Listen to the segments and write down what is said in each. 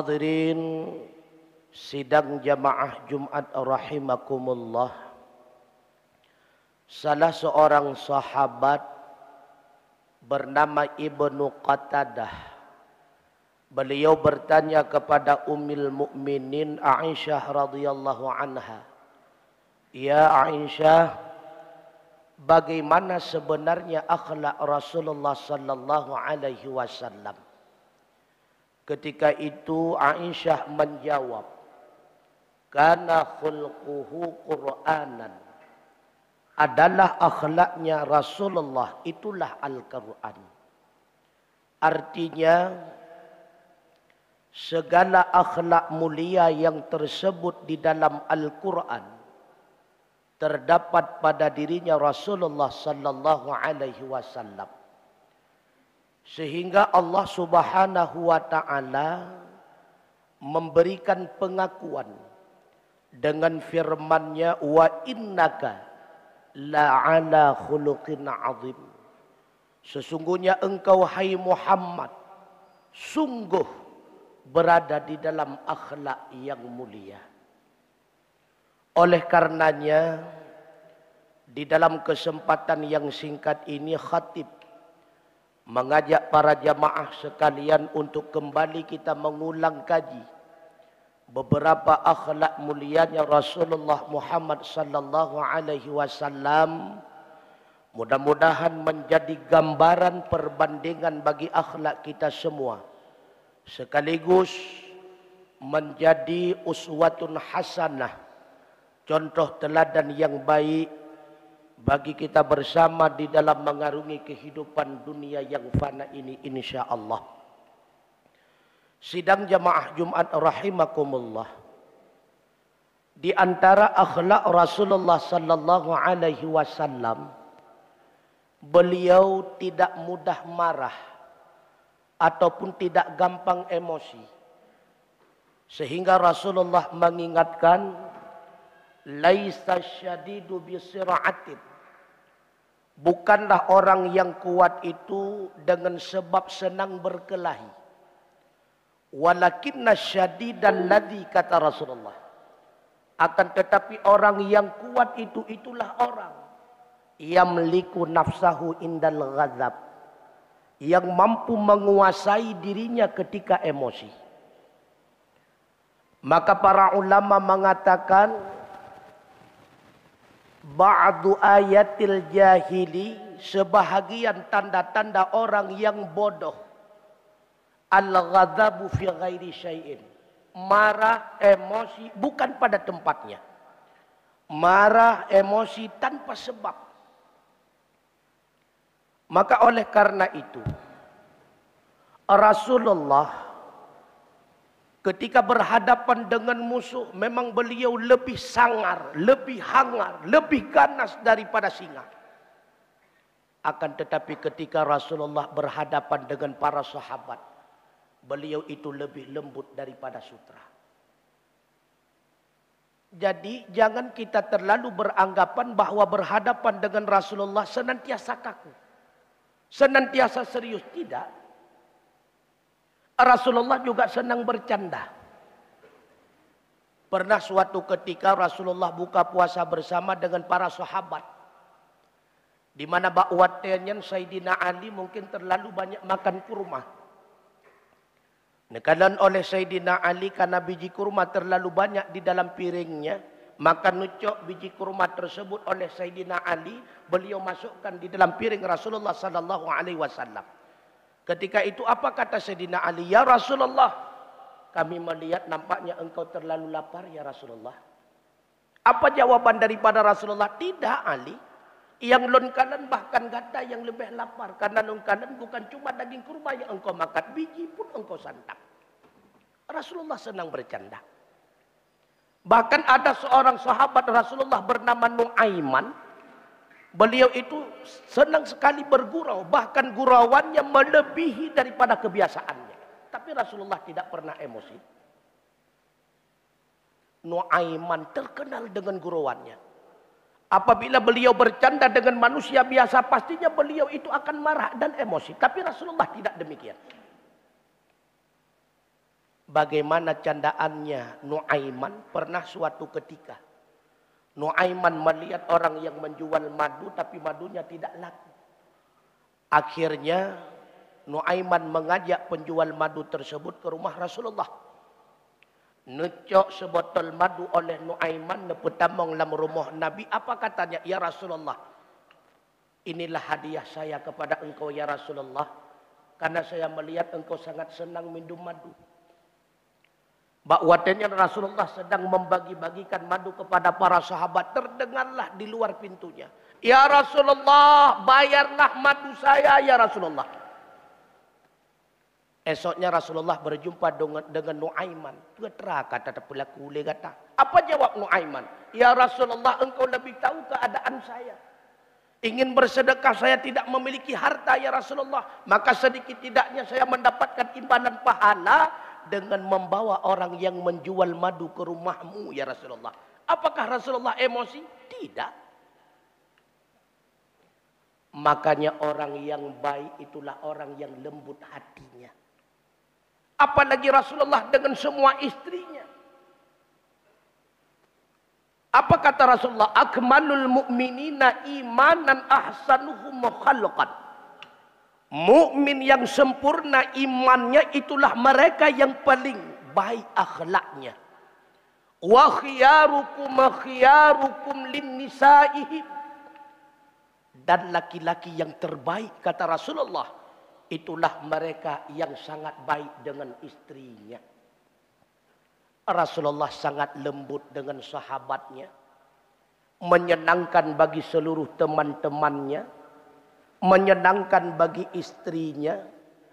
Hadirin sidang jamaah Jumat rahimakumullah. Salah seorang sahabat bernama Ibnu Qatadah. Beliau bertanya kepada Ummul Mukminin Aisyah radhiyallahu anha. Ya Aisyah, bagaimana sebenarnya akhlak Rasulullah sallallahu alaihi wasallam? Ketika itu Aisyah menjawab, karena khulquhu Qur'anan." Adalah akhlaknya Rasulullah itulah Al-Qur'an. Artinya segala akhlak mulia yang tersebut di dalam Al-Qur'an terdapat pada dirinya Rasulullah sallallahu alaihi wasallam. Sehingga Allah subhanahu wa ta'ala memberikan pengakuan dengan Firman-Nya wa innaka la'ala khuluqin azim. Sesungguhnya engkau hai Muhammad sungguh berada di dalam akhlak yang mulia. Oleh karenanya di dalam kesempatan yang singkat ini khatib mengajak para jamaah sekalian untuk kembali kita mengulang kaji beberapa akhlak mulia yang Rasulullah Muhammad sallallahu alaihi wasallam mudah-mudahan menjadi gambaran perbandingan bagi akhlak kita semua sekaligus menjadi uswatun hasanah contoh teladan yang baik bagi kita bersama di dalam mengarungi kehidupan dunia yang fana ini insya Allah. Sidang jamaah Jumat rahimakumullah. Di antara akhlak Rasulullah sallallahu alaihi wasallam beliau tidak mudah marah ataupun tidak gampang emosi. Sehingga Rasulullah mengingatkan laisa syadidu bi Bukanlah orang yang kuat itu dengan sebab senang berkelahi. Walakinna dan ladhi kata Rasulullah. Akan tetapi orang yang kuat itu itulah orang. yang meliku nafsahu indal ghazab. Yang mampu menguasai dirinya ketika emosi. Maka para ulama mengatakan ba'du ayatil jahili sebahagian tanda-tanda orang yang bodoh al-ghadabu fi ghairi syai'in marah emosi bukan pada tempatnya marah emosi tanpa sebab maka oleh karena itu Rasulullah Ketika berhadapan dengan musuh, memang beliau lebih sangar, lebih hangar, lebih ganas daripada singa. Akan tetapi ketika Rasulullah berhadapan dengan para sahabat, beliau itu lebih lembut daripada sutra. Jadi jangan kita terlalu beranggapan bahwa berhadapan dengan Rasulullah senantiasa kaku. Senantiasa serius. Tidak. Rasulullah juga senang bercanda. Pernah suatu ketika Rasulullah buka puasa bersama dengan para sahabat. Di mana bakwatennya Sayyidina Ali mungkin terlalu banyak makan kurma. Nekanan oleh Sayyidina Ali karena biji kurma terlalu banyak di dalam piringnya. Maka nucok biji kurma tersebut oleh Sayyidina Ali. Beliau masukkan di dalam piring Rasulullah Sallallahu Alaihi Wasallam. Ketika itu apa kata Sayyidina Ali? Ya Rasulullah, kami melihat nampaknya engkau terlalu lapar ya Rasulullah. Apa jawaban daripada Rasulullah? Tidak Ali. Yang kanan bahkan kata yang lebih lapar. Karena lonkanan bukan cuma daging kurma yang engkau makan. Biji pun engkau santap. Rasulullah senang bercanda. Bahkan ada seorang sahabat Rasulullah bernama Nuaiman. Beliau itu senang sekali bergurau, bahkan gurauannya melebihi daripada kebiasaannya. Tapi Rasulullah tidak pernah emosi. Nuaiman terkenal dengan gurauannya. Apabila beliau bercanda dengan manusia biasa, pastinya beliau itu akan marah dan emosi. Tapi Rasulullah tidak demikian. Bagaimana candaannya Nuaiman pernah suatu ketika Nuaiman melihat orang yang menjual madu tapi madunya tidak laku. Akhirnya Nuaiman mengajak penjual madu tersebut ke rumah Rasulullah. Nucok sebotol madu oleh Nuaiman neputamong dalam rumah Nabi. Apa katanya? Ya Rasulullah. Inilah hadiah saya kepada engkau ya Rasulullah. Karena saya melihat engkau sangat senang minum madu. Bakwatennya Rasulullah sedang membagi-bagikan madu kepada para sahabat. Terdengarlah di luar pintunya. Ya Rasulullah, bayarlah madu saya ya Rasulullah. Esoknya Rasulullah berjumpa dengan, dengan Nuaiman. Itu kata pula kule kata. Apa jawab Nuaiman? Ya Rasulullah, engkau lebih tahu keadaan saya. Ingin bersedekah saya tidak memiliki harta ya Rasulullah. Maka sedikit tidaknya saya mendapatkan imbalan pahala dengan membawa orang yang menjual madu ke rumahmu ya Rasulullah. Apakah Rasulullah emosi? Tidak. Makanya orang yang baik itulah orang yang lembut hatinya. Apalagi Rasulullah dengan semua istrinya. Apa kata Rasulullah? Akmalul mu'minina imanan ahsanuhum khalqan. Mukmin yang sempurna imannya itulah mereka yang paling baik akhlaknya. Wa khiyarukum khiyarukum linnisaihim. Dan laki-laki yang terbaik kata Rasulullah itulah mereka yang sangat baik dengan istrinya. Rasulullah sangat lembut dengan sahabatnya. Menyenangkan bagi seluruh teman-temannya menyenangkan bagi istrinya,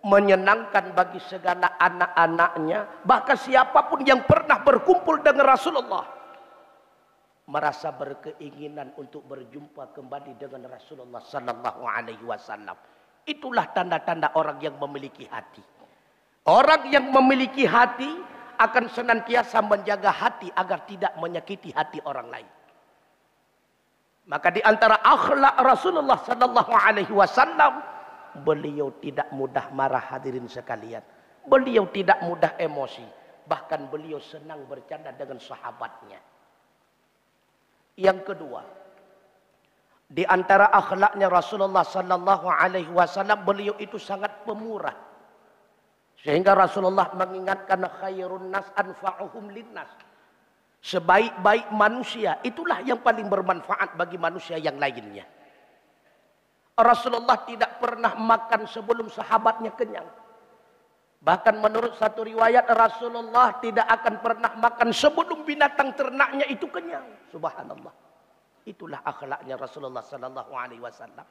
menyenangkan bagi segala anak-anaknya, bahkan siapapun yang pernah berkumpul dengan Rasulullah merasa berkeinginan untuk berjumpa kembali dengan Rasulullah sallallahu alaihi wasallam. Itulah tanda-tanda orang yang memiliki hati. Orang yang memiliki hati akan senantiasa menjaga hati agar tidak menyakiti hati orang lain. Maka di antara akhlak Rasulullah sallallahu alaihi wasallam beliau tidak mudah marah hadirin sekalian. Beliau tidak mudah emosi, bahkan beliau senang bercanda dengan sahabatnya. Yang kedua, di antara akhlaknya Rasulullah sallallahu alaihi wasallam beliau itu sangat pemurah. Sehingga Rasulullah mengingatkan khairun nas anfa'uhum linnas sebaik-baik manusia itulah yang paling bermanfaat bagi manusia yang lainnya. Rasulullah tidak pernah makan sebelum sahabatnya kenyang. Bahkan menurut satu riwayat Rasulullah tidak akan pernah makan sebelum binatang ternaknya itu kenyang. Subhanallah. Itulah akhlaknya Rasulullah sallallahu alaihi wasallam.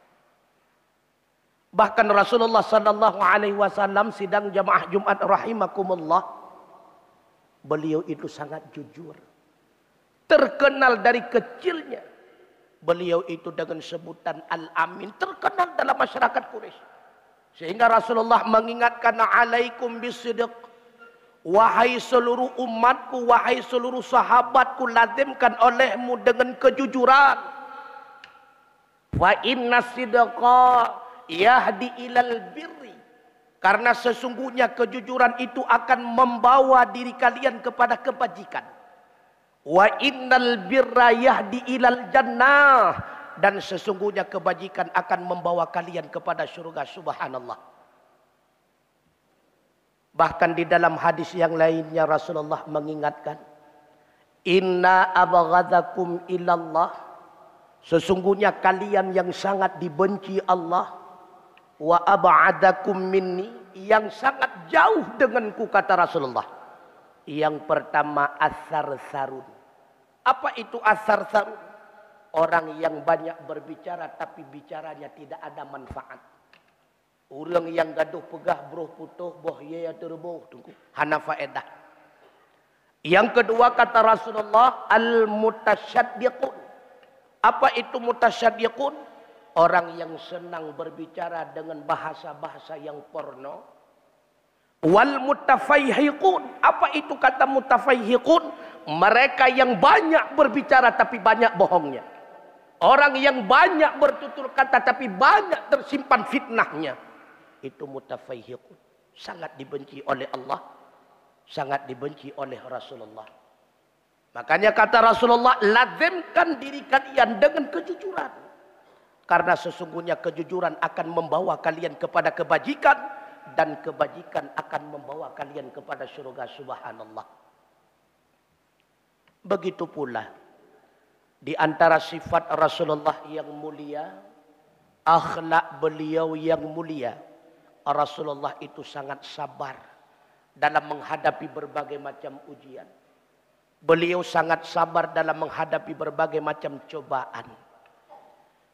Bahkan Rasulullah sallallahu alaihi wasallam sidang jamaah Jumat rahimakumullah beliau itu sangat jujur terkenal dari kecilnya. Beliau itu dengan sebutan Al-Amin terkenal dalam masyarakat Quraisy. Sehingga Rasulullah mengingatkan alaikum bisidq. Wahai seluruh umatku, wahai seluruh sahabatku, lazimkan olehmu dengan kejujuran. Wa inna sidqa yahdi ilal birri. Karena sesungguhnya kejujuran itu akan membawa diri kalian kepada kebajikan. Wa innal birra yahdi ilal jannah. Dan sesungguhnya kebajikan akan membawa kalian kepada surga subhanallah. Bahkan di dalam hadis yang lainnya Rasulullah mengingatkan. Inna abaghadakum ilallah. Sesungguhnya kalian yang sangat dibenci Allah. Wa aba'adakum minni. Yang sangat jauh denganku kata Rasulullah. Yang pertama asar sarun. Apa itu asar sarun? Orang yang banyak berbicara tapi bicaranya tidak ada manfaat. Orang yang gaduh pegah bro putuh boh ye ya terboh tunggu. Hana faedah. Yang kedua kata Rasulullah al mutasyaddiqun. Apa itu mutasyaddiqun? Orang yang senang berbicara dengan bahasa-bahasa yang porno Wal mutafaihiqun. Apa itu kata mutafaihiqun? Mereka yang banyak berbicara tapi banyak bohongnya. Orang yang banyak bertutur kata tapi banyak tersimpan fitnahnya. Itu mutafaihiqun. Sangat dibenci oleh Allah. Sangat dibenci oleh Rasulullah. Makanya kata Rasulullah, lazimkan diri kalian dengan kejujuran. Karena sesungguhnya kejujuran akan membawa kalian kepada kebajikan dan kebajikan akan membawa kalian kepada syurga subhanallah. Begitu pula di antara sifat Rasulullah yang mulia, akhlak beliau yang mulia. Rasulullah itu sangat sabar dalam menghadapi berbagai macam ujian. Beliau sangat sabar dalam menghadapi berbagai macam cobaan.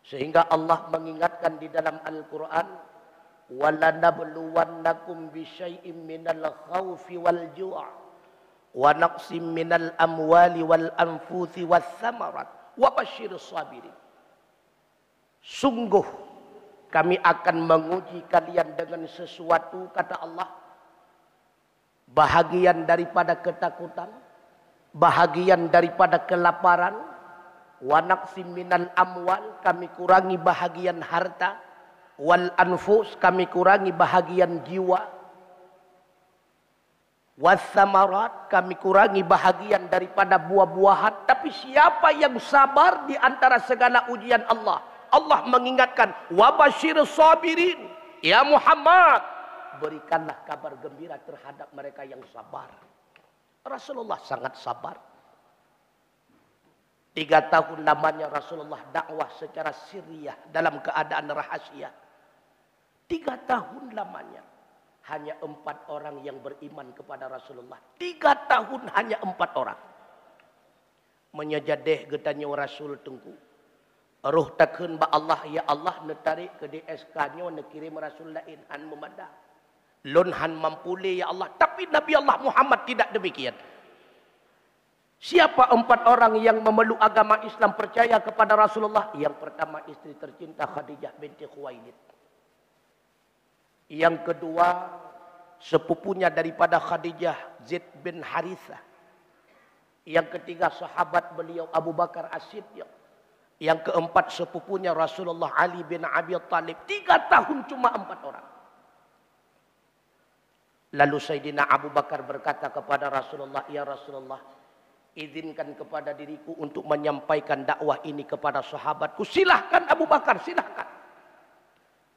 Sehingga Allah mengingatkan di dalam Al-Quran, ولنبلونكم بشيء من الخوف والجوع ونقص من الأموال والأنفوث والثمرات وبشر الصابرين Sungguh kami akan menguji kalian dengan sesuatu kata Allah bahagian daripada ketakutan bahagian daripada kelaparan wanaqsim minal amwal kami kurangi bahagian harta wal anfus kami kurangi bahagian jiwa wasamarat kami kurangi bahagian daripada buah-buahan tapi siapa yang sabar di antara segala ujian Allah Allah mengingatkan wabashir sabirin ya Muhammad berikanlah kabar gembira terhadap mereka yang sabar Rasulullah sangat sabar tiga tahun lamanya Rasulullah dakwah secara siriah dalam keadaan rahasia Tiga tahun lamanya. Hanya empat orang yang beriman kepada Rasulullah. Tiga tahun hanya empat orang. Menyejadeh getanya Rasul tunggu. Ruh takun ba Allah ya Allah netarik ke DSK-nya nekirim Rasul lain han memadah. Lun han mampuli ya Allah. Tapi Nabi Allah Muhammad tidak demikian. Siapa empat orang yang memeluk agama Islam percaya kepada Rasulullah? Yang pertama istri tercinta Khadijah binti Khuwailid. Yang kedua, sepupunya daripada Khadijah Zaid bin Harithah. Yang ketiga sahabat beliau Abu Bakar As-Siddiq. Yang keempat sepupunya Rasulullah Ali bin Abi Talib. Tiga tahun cuma empat orang. Lalu Sayyidina Abu Bakar berkata kepada Rasulullah, Ya Rasulullah, izinkan kepada diriku untuk menyampaikan dakwah ini kepada sahabatku. Silahkan Abu Bakar, silahkan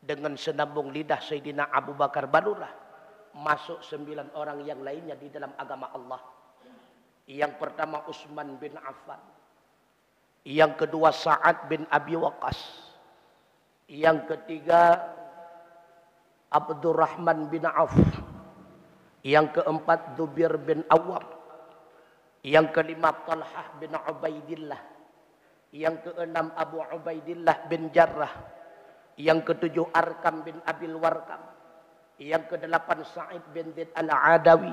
dengan senambung lidah Sayyidina Abu Bakar barulah masuk sembilan orang yang lainnya di dalam agama Allah. Yang pertama Utsman bin Affan. Yang kedua Sa'ad bin Abi Waqas Yang ketiga Abdurrahman bin Auf. Yang keempat Zubir bin Awam. Yang kelima Talhah bin Ubaidillah. Yang keenam Abu Ubaidillah bin Jarrah. Yang ketujuh Arkam bin Abil Warkam. Yang kedelapan Sa'id bin Zaid al-Adawi.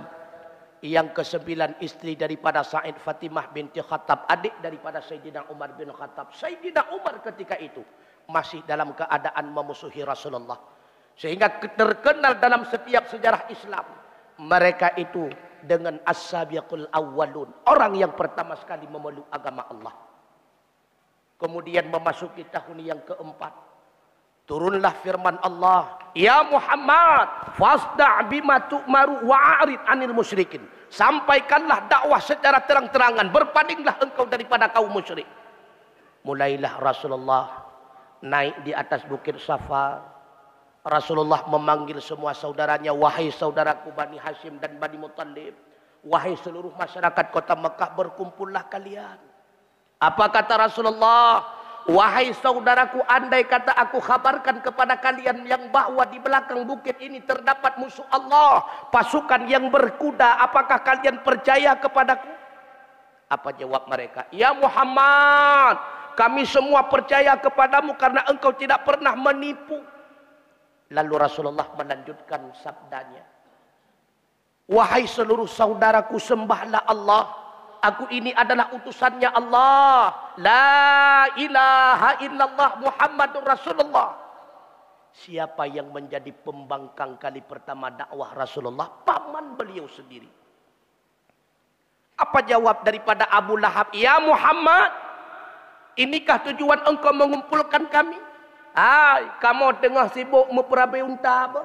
Yang kesembilan istri daripada Sa'id Fatimah binti Khattab. Adik daripada Sayyidina Umar bin Khattab. Sayyidina Umar ketika itu masih dalam keadaan memusuhi Rasulullah. Sehingga terkenal dalam setiap sejarah Islam. Mereka itu dengan as-sabiqul awwalun. Orang yang pertama sekali memeluk agama Allah. Kemudian memasuki tahun yang keempat Turunlah firman Allah, "Ya Muhammad, fasda' bima tu'maru wa'arid 'anil musyrikin." Sampaikanlah dakwah secara terang-terangan, berpalinglah engkau daripada kaum musyrik. Mulailah Rasulullah naik di atas bukit Safa. Rasulullah memanggil semua saudaranya, "Wahai saudaraku Bani Hashim dan Bani Muttalib, wahai seluruh masyarakat kota Mekah, berkumpullah kalian." Apa kata Rasulullah? Wahai saudaraku, andai kata aku kabarkan kepada kalian yang bahwa di belakang bukit ini terdapat musuh Allah, pasukan yang berkuda, apakah kalian percaya kepadaku? Apa jawab mereka? Ya Muhammad, kami semua percaya kepadamu karena engkau tidak pernah menipu. Lalu Rasulullah melanjutkan sabdanya. Wahai seluruh saudaraku, sembahlah Allah Aku ini adalah utusannya Allah. La ilaha illallah Muhammadur Rasulullah. Siapa yang menjadi pembangkang kali pertama dakwah Rasulullah? Paman beliau sendiri. Apa jawab daripada Abu Lahab? Ya Muhammad, inikah tujuan engkau mengumpulkan kami? Hai, kamu tengah sibuk memperabai unta apa?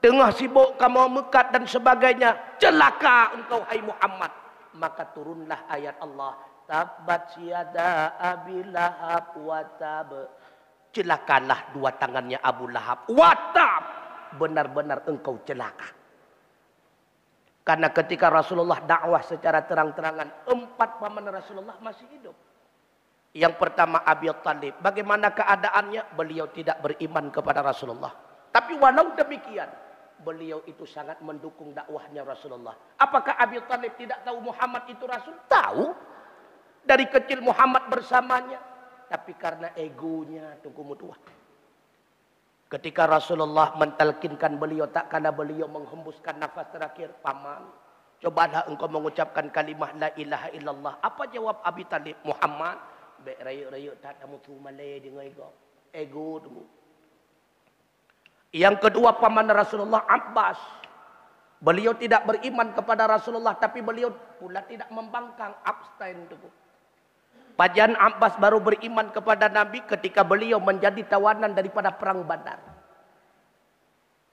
Tengah sibuk kamu mekat dan sebagainya. Celaka engkau hai Muhammad maka turunlah ayat Allah tabat siada abi lahab watab celakalah dua tangannya Abu Lahab watab benar-benar engkau celaka karena ketika Rasulullah dakwah secara terang-terangan empat paman Rasulullah masih hidup yang pertama Abi Talib bagaimana keadaannya beliau tidak beriman kepada Rasulullah tapi walau demikian beliau itu sangat mendukung dakwahnya Rasulullah. Apakah Abi Talib tidak tahu Muhammad itu Rasul? Tahu. Dari kecil Muhammad bersamanya. Tapi karena egonya Tunggu Mutuah. Ketika Rasulullah mentalkinkan beliau tak karena beliau menghembuskan nafas terakhir. Paman, cobalah engkau mengucapkan kalimah la ilaha illallah. Apa jawab Abi Talib Muhammad? Baik rayu rayuk tak kamu tu malaya dengan ego. Ego tu. Yang kedua paman Rasulullah Abbas. Beliau tidak beriman kepada Rasulullah tapi beliau pula tidak membangkang abstain itu. Pajan Abbas baru beriman kepada Nabi ketika beliau menjadi tawanan daripada perang Badar.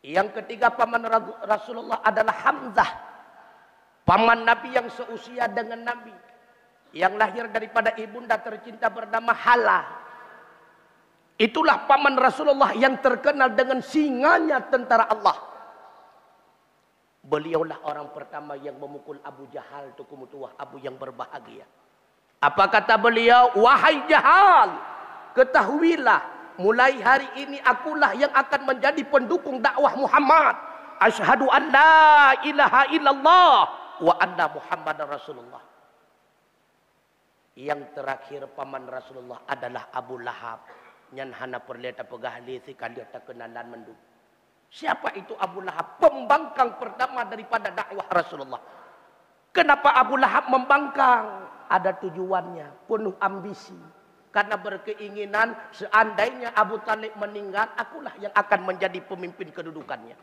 Yang ketiga paman Rasulullah adalah Hamzah. Paman Nabi yang seusia dengan Nabi. Yang lahir daripada ibunda tercinta bernama Hala. Itulah paman Rasulullah yang terkenal dengan singanya tentara Allah. Beliaulah orang pertama yang memukul Abu Jahal Tukumutuah, Abu yang berbahagia. Apa kata beliau? Wahai Jahal, ketahuilah mulai hari ini akulah yang akan menjadi pendukung dakwah Muhammad. Ashadu an la ilaha illallah wa anna Muhammadan Rasulullah. Yang terakhir paman Rasulullah adalah Abu Lahab nyan hana perleta pegahli si kaliota kenalan menduk. Siapa itu Abu Lahab? Pembangkang pertama daripada dakwah Rasulullah. Kenapa Abu Lahab membangkang? Ada tujuannya, penuh ambisi. Karena berkeinginan seandainya Abu Talib meninggal, akulah yang akan menjadi pemimpin kedudukannya.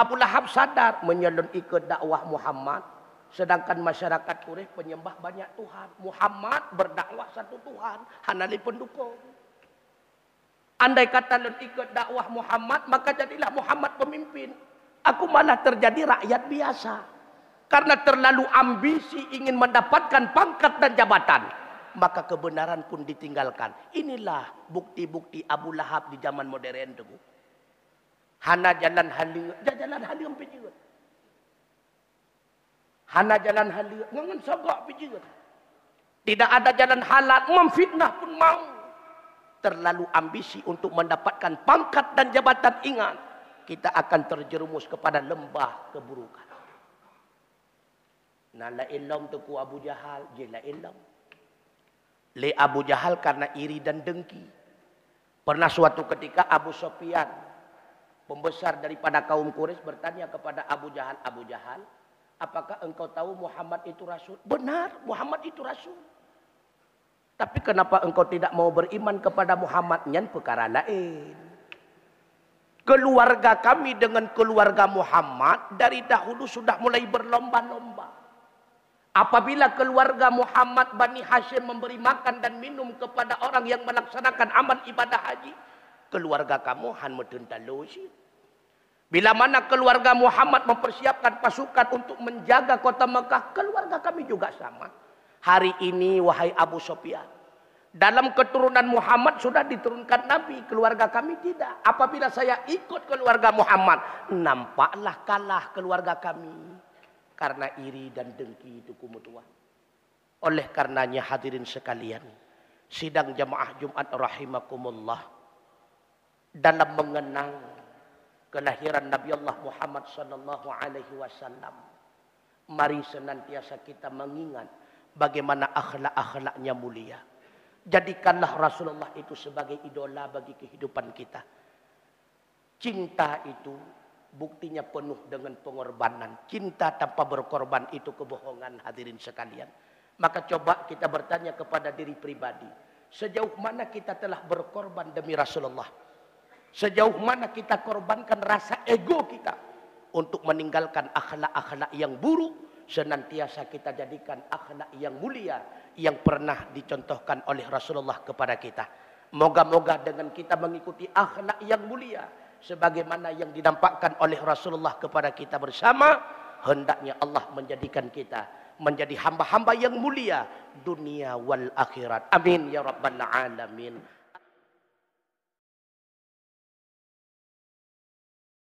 Abu Lahab sadar menyelon ikut dakwah Muhammad. Sedangkan masyarakat Quraisy penyembah banyak Tuhan. Muhammad berdakwah satu Tuhan. Hanali pendukung. Andai kata letih ikut dakwah Muhammad, maka jadilah Muhammad pemimpin. Aku malah terjadi rakyat biasa. Karena terlalu ambisi ingin mendapatkan pangkat dan jabatan. Maka kebenaran pun ditinggalkan. Inilah bukti-bukti Abu Lahab di zaman modern itu. Hana jalan halia, jalan halia pijiut. Hana jalan halia, ngangan sogok Tidak ada jalan halal, memfitnah pun mau terlalu ambisi untuk mendapatkan pangkat dan jabatan ingat kita akan terjerumus kepada lembah keburukan nah la illam tuku Abu Jahal je la illam le Abu Jahal karena iri dan dengki pernah suatu ketika Abu Sofyan pembesar daripada kaum Quraisy bertanya kepada Abu Jahal Abu Jahal apakah engkau tahu Muhammad itu rasul benar Muhammad itu rasul tapi kenapa engkau tidak mau beriman kepada Muhammad nyan perkara lain. Keluarga kami dengan keluarga Muhammad dari dahulu sudah mulai berlomba-lomba. Apabila keluarga Muhammad Bani Hashim memberi makan dan minum kepada orang yang melaksanakan amal ibadah haji, keluarga kamu han mudun Bila mana keluarga Muhammad mempersiapkan pasukan untuk menjaga kota Mekah, keluarga kami juga sama hari ini wahai Abu Sofyan. Dalam keturunan Muhammad sudah diturunkan Nabi, keluarga kami tidak. Apabila saya ikut keluarga Muhammad, nampaklah kalah keluarga kami. Karena iri dan dengki itu tua Oleh karenanya hadirin sekalian, sidang jamaah Jumat rahimakumullah dalam mengenang kelahiran Nabi Allah Muhammad sallallahu alaihi wasallam. Mari senantiasa kita mengingat bagaimana akhlak-akhlaknya mulia. Jadikanlah Rasulullah itu sebagai idola bagi kehidupan kita. Cinta itu buktinya penuh dengan pengorbanan. Cinta tanpa berkorban itu kebohongan hadirin sekalian. Maka coba kita bertanya kepada diri pribadi. Sejauh mana kita telah berkorban demi Rasulullah? Sejauh mana kita korbankan rasa ego kita untuk meninggalkan akhlak-akhlak yang buruk senantiasa kita jadikan akhlak yang mulia yang pernah dicontohkan oleh Rasulullah kepada kita. Moga-moga dengan kita mengikuti akhlak yang mulia sebagaimana yang dinampakkan oleh Rasulullah kepada kita bersama, hendaknya Allah menjadikan kita menjadi hamba-hamba yang mulia dunia wal akhirat. Amin ya rabbal alamin.